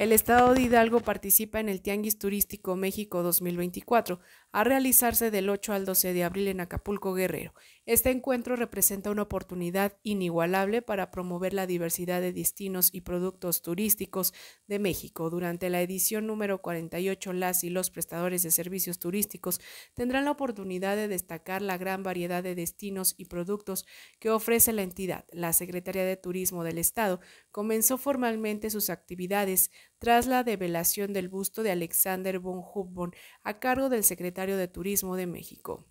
El Estado de Hidalgo participa en el Tianguis Turístico México 2024, a realizarse del 8 al 12 de abril en Acapulco Guerrero. Este encuentro representa una oportunidad inigualable para promover la diversidad de destinos y productos turísticos de México. Durante la edición número 48, las y los prestadores de servicios turísticos tendrán la oportunidad de destacar la gran variedad de destinos y productos que ofrece la entidad. La Secretaría de Turismo del Estado comenzó formalmente sus actividades tras la develación del busto de Alexander von Humboldt a cargo del secretario de Turismo de México.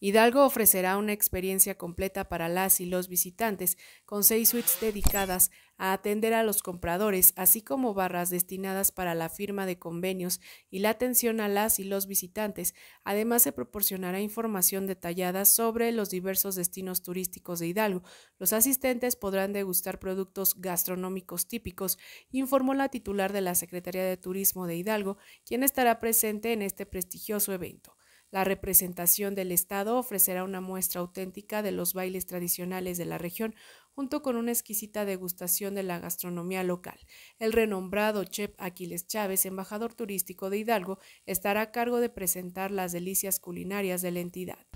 Hidalgo ofrecerá una experiencia completa para las y los visitantes, con seis suites dedicadas a atender a los compradores, así como barras destinadas para la firma de convenios y la atención a las y los visitantes. Además, se proporcionará información detallada sobre los diversos destinos turísticos de Hidalgo. Los asistentes podrán degustar productos gastronómicos típicos, informó la titular de la Secretaría de Turismo de Hidalgo, quien estará presente en este prestigioso evento. La representación del Estado ofrecerá una muestra auténtica de los bailes tradicionales de la región, junto con una exquisita degustación de la gastronomía local. El renombrado chef Aquiles Chávez, embajador turístico de Hidalgo, estará a cargo de presentar las delicias culinarias de la entidad.